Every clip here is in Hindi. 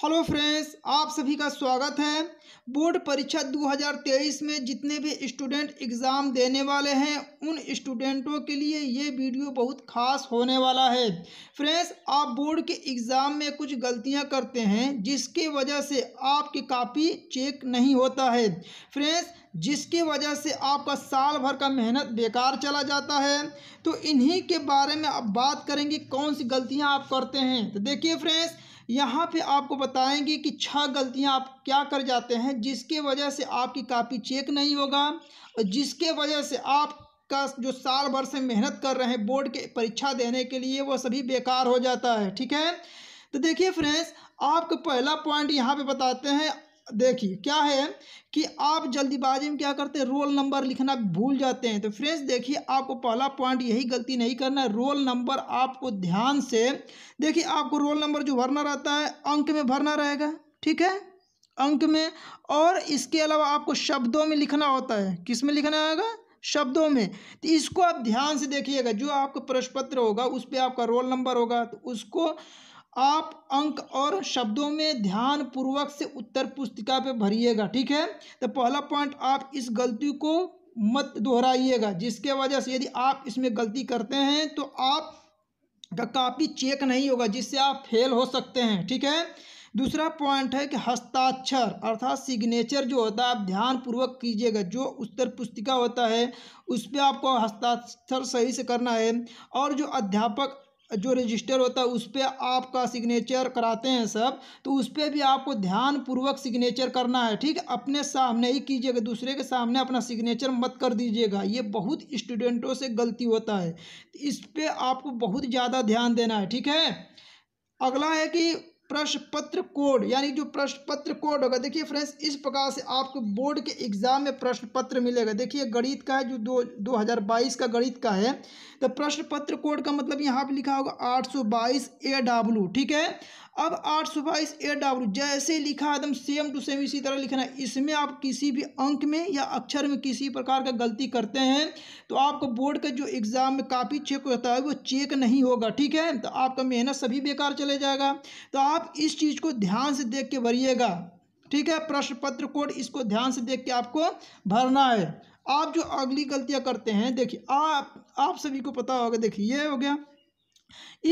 हेलो फ्रेंड्स आप सभी का स्वागत है बोर्ड परीक्षा 2023 में जितने भी स्टूडेंट एग्ज़ाम देने वाले हैं उन स्टूडेंटों के लिए ये वीडियो बहुत खास होने वाला है फ्रेंड्स आप बोर्ड के एग्ज़ाम में कुछ गलतियां करते हैं जिसकी वजह से आपकी कापी चेक नहीं होता है फ्रेंड्स जिसकी वजह से आपका साल भर का मेहनत बेकार चला जाता है तो इन्हीं के बारे में अब बात करेंगे कौन सी गलतियाँ आप करते हैं तो देखिए फ्रेंड्स यहाँ पे आपको बताएंगे कि छह गलतियाँ आप क्या कर जाते हैं जिसके वजह से आपकी कापी चेक नहीं होगा और जिसके वजह से आप का जो साल भर से मेहनत कर रहे हैं बोर्ड के परीक्षा देने के लिए वो सभी बेकार हो जाता है ठीक है तो देखिए फ्रेंड्स आपका पहला पॉइंट यहाँ पे बताते हैं देखिए क्या है कि आप जल्दीबाजी में क्या करते हैं रोल नंबर लिखना भूल जाते हैं तो फ्रेंड्स देखिए आपको पहला पॉइंट यही गलती नहीं करना है रोल नंबर आपको ध्यान से देखिए आपको रोल नंबर जो भरना रहता है अंक में भरना रहेगा ठीक है अंक में और इसके अलावा आपको शब्दों में लिखना होता है किस में लिखना होगा शब्दों में तो इसको आप ध्यान से देखिएगा जो आपका प्रश्न पत्र होगा उस पर आपका रोल नंबर होगा तो उसको आप अंक और शब्दों में ध्यान पूर्वक से उत्तर पुस्तिका पे भरिएगा ठीक है तो पहला पॉइंट आप इस गलती को मत दोहराइएगा जिसके वजह से यदि आप इसमें गलती करते हैं तो आप का कापी चेक नहीं होगा जिससे आप फेल हो सकते हैं ठीक है दूसरा पॉइंट है कि हस्ताक्षर अर्थात सिग्नेचर जो होता है आप ध्यानपूर्वक कीजिएगा जो उत्तर पुस्तिका होता है उस पर आपको हस्ताक्षर सही से करना है और जो अध्यापक जो रजिस्टर होता है उस पर आपका सिग्नेचर कराते हैं सब तो उस पर भी आपको ध्यानपूर्वक सिग्नेचर करना है ठीक अपने सामने ही कीजिएगा दूसरे के सामने अपना सिग्नेचर मत कर दीजिएगा ये बहुत स्टूडेंटों से गलती होता है इस पर आपको बहुत ज़्यादा ध्यान देना है ठीक है अगला है कि प्रश्न पत्र कोड यानी जो प्रश्न पत्र कोड होगा देखिए फ्रेंड्स इस प्रकार से आपको बोर्ड के एग्जाम में प्रश्न पत्र मिलेगा देखिए गणित का है जो दो दो हज़ार बाईस का गणित का है तो प्रश्न पत्र कोड का मतलब यहाँ पे लिखा होगा आठ सौ बाईस ए डब्ल्यू ठीक है अब आठ सौ बाईस ए डब्ल्यू जैसे लिखा एकदम सेम टू सेम इसी तरह लिखना है इसमें आप किसी भी अंक में या अक्षर में किसी प्रकार का गलती करते हैं तो आपको बोर्ड का जो एग्ज़ाम में कापी चेक होता है वो चेक नहीं होगा ठीक है तो आपका मेहनत सभी बेकार चले जाएगा तो आप आप इस चीज़ को ध्यान से देख के भरिएगा ठीक है प्रश्न पत्र कोड इसको ध्यान से देख के आपको भरना है आप जो अगली गलतियां करते हैं देखिए आप आप सभी को पता होगा देखिए ये हो गया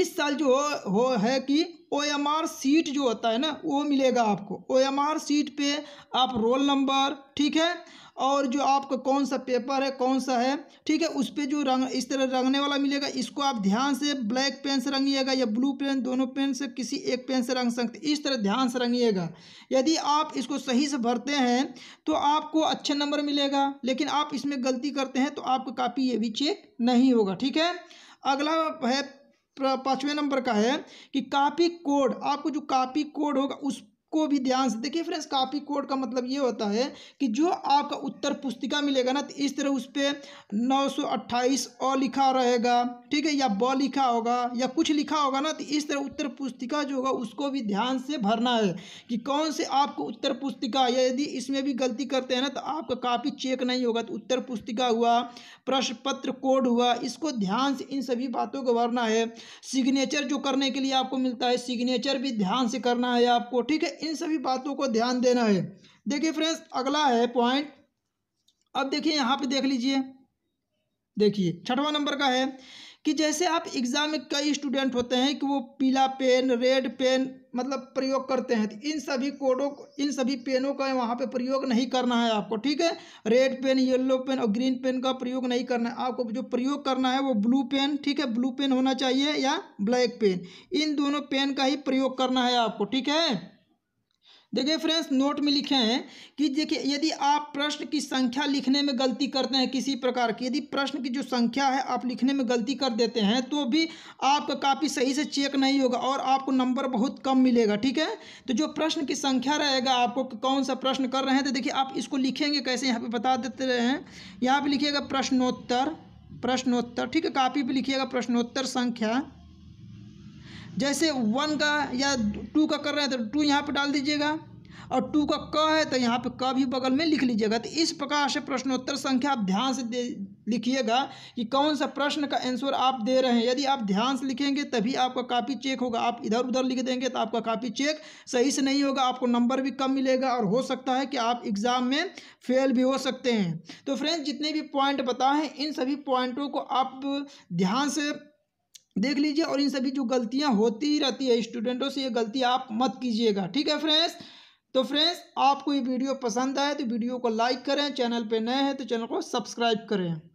इस साल जो हो, हो है कि ओ एम आर सीट जो होता है ना वो मिलेगा आपको ओ एम आर सीट पे आप रोल नंबर ठीक है और जो आपका कौन सा पेपर है कौन सा है ठीक है उस पर जो रंग इस तरह रंगने वाला मिलेगा इसको आप ध्यान से ब्लैक पेन से रंगिएगा या ब्लू पेन दोनों पेन से किसी एक पेन से रंग सकते इस तरह ध्यान से रंगिएगा यदि आप इसको सही से भरते हैं तो आपको अच्छे नंबर मिलेगा लेकिन आप इसमें गलती करते हैं तो आपका कापी ये भी चेक नहीं होगा ठीक है अगला है पाँचवें नंबर का है कि कापी कोड आपको जो कापी कोड होगा उस को भी ध्यान से देखिए फ्रेंड्स कापी कोड का मतलब ये होता है कि जो आपका उत्तर पुस्तिका मिलेगा ना तो इस तरह उस पर नौ सौ अट्ठाईस अ लिखा रहेगा ठीक है या ब लिखा होगा या कुछ लिखा होगा ना तो इस तरह उत्तर पुस्तिका जो होगा उसको भी ध्यान से भरना है कि कौन से आपको उत्तर पुस्तिका या यदि इसमें भी गलती करते हैं ना तो आपका कापी चेक नहीं होगा तो उत्तर पुस्तिका हुआ प्रश्न पत्र कोड हुआ इसको ध्यान से इन सभी बातों को भरना है सिग्नेचर जो करने के लिए आपको मिलता है सिग्नेचर भी ध्यान से करना है आपको ठीक है इन सभी बातों को ध्यान देना है देखिए फ्रेंड्स अगला है पॉइंट अब देखिए यहाँ पे देख लीजिए देखिए छठवां नंबर का है कि जैसे आप एग्ज़ाम में कई स्टूडेंट होते हैं कि वो पीला पेन रेड पेन मतलब प्रयोग करते हैं तो इन सभी कोडों को इन सभी पेनों का वहाँ पे प्रयोग नहीं करना है आपको ठीक है रेड पेन येलो पेन और ग्रीन पेन का प्रयोग नहीं करना है आपको जो प्रयोग करना है वो ब्लू पेन ठीक है ब्लू पेन होना चाहिए या ब्लैक पेन इन दोनों पेन का ही प्रयोग करना है आपको ठीक है देखिए फ्रेंड्स नोट में लिखे हैं कि देखिए यदि आप प्रश्न की संख्या लिखने में गलती करते हैं किसी प्रकार की यदि प्रश्न की जो संख्या है आप लिखने में गलती कर देते हैं तो भी आपका कापी सही से चेक नहीं होगा और आपको नंबर बहुत कम मिलेगा ठीक है तो जो प्रश्न की संख्या रहेगा आपको कौन सा प्रश्न कर रहे हैं तो देखिए आप इसको लिखेंगे कैसे यहाँ पर बता देते रहे हैं यहाँ पर लिखिएगा प्रश्नोत्तर प्रश्नोत्तर ठीक है कापी पर लिखिएगा प्रश्नोत्तर संख्या जैसे वन का या टू का कर रहे हैं तो टू यहाँ पर डाल दीजिएगा और टू का क है तो यहाँ पे क भी बगल में लिख लीजिएगा तो इस प्रकार से प्रश्नोत्तर संख्या आप ध्यान से लिखिएगा कि कौन सा प्रश्न का आंसर आप दे रहे हैं यदि आप ध्यान से लिखेंगे तभी आपका कापी चेक होगा आप इधर उधर लिख देंगे तो आपका कापी चेक सही से नहीं होगा आपको नंबर भी कम मिलेगा और हो सकता है कि आप एग्ज़ाम में फेल भी हो सकते हैं तो फ्रेंड्स जितने भी पॉइंट बताएं इन सभी पॉइंटों को आप ध्यान से देख लीजिए और इन सभी जो गलतियाँ होती रहती है स्टूडेंटों से ये गलती आप मत कीजिएगा ठीक है फ्रेंड्स तो फ्रेंड्स आपको ये वीडियो पसंद आए तो वीडियो को लाइक करें चैनल पे नए हैं तो चैनल को सब्सक्राइब करें